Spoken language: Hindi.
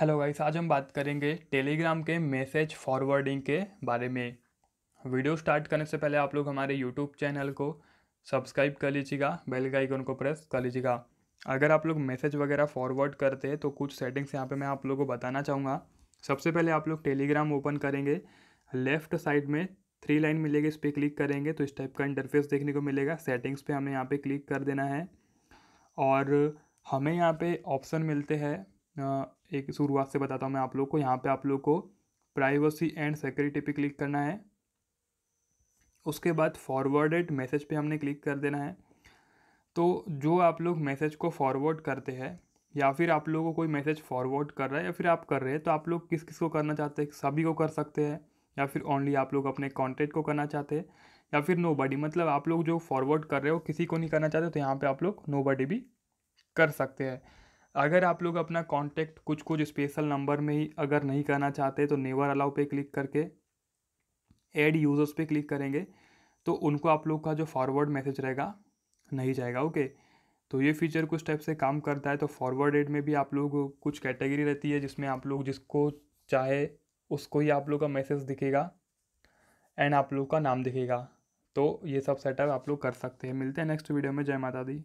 हेलो गाइस आज हम बात करेंगे टेलीग्राम के मैसेज फॉरवर्डिंग के बारे में वीडियो स्टार्ट करने से पहले आप लोग हमारे यूट्यूब चैनल को सब्सक्राइब कर लीजिएगा बेल का आइकन को प्रेस कर लीजिएगा अगर आप लोग मैसेज वगैरह फॉरवर्ड करते हैं तो कुछ सेटिंग्स यहाँ पे मैं आप लोगों को बताना चाहूँगा सबसे पहले आप लोग टेलीग्राम ओपन करेंगे लेफ्ट साइड में थ्री लाइन मिलेगी इस पर क्लिक करेंगे तो इस टाइप का इंटरफेस देखने को मिलेगा सेटिंग्स पर हमें यहाँ पर क्लिक कर देना है और हमें यहाँ पर ऑप्शन मिलते हैं एक शुरुआत से बताता हूँ मैं आप लोग को यहाँ पे आप लोग को प्राइवेसी एंड सिक्योरिटी पे क्लिक करना है उसके बाद फॉरवर्डेड मैसेज पे हमने क्लिक कर देना है तो जो आप लोग मैसेज को फॉरवर्ड करते हैं या फिर आप लोगों को कोई मैसेज फॉरवर्ड कर रहा है या फिर आप कर रहे हैं तो आप लोग किस किस को करना चाहते हैं सभी को कर सकते हैं या फिर ओनली आप लोग अपने कॉन्टेक्ट को करना चाहते हैं या फिर नो मतलब आप लोग जो फॉरवर्ड कर रहे हो किसी को नहीं करना चाहते तो यहाँ पर आप लोग नो भी कर सकते हैं अगर आप लोग अपना कॉन्टैक्ट कुछ कुछ स्पेशल नंबर में ही अगर नहीं करना चाहते तो नेवर अलाउ पे क्लिक करके एड यूज़र्स पे क्लिक करेंगे तो उनको आप लोग का जो फॉरवर्ड मैसेज रहेगा नहीं जाएगा ओके तो ये फीचर कुछ टाइप से काम करता है तो फॉरवर्ड एड में भी आप लोग कुछ कैटेगरी रहती है जिसमें आप लोग जिसको चाहे उसको ही आप लोग का मैसेज दिखेगा एंड आप लोग का नाम दिखेगा तो ये सब सेटअप आप लोग कर सकते हैं मिलते हैं नेक्स्ट वीडियो में जय माता दी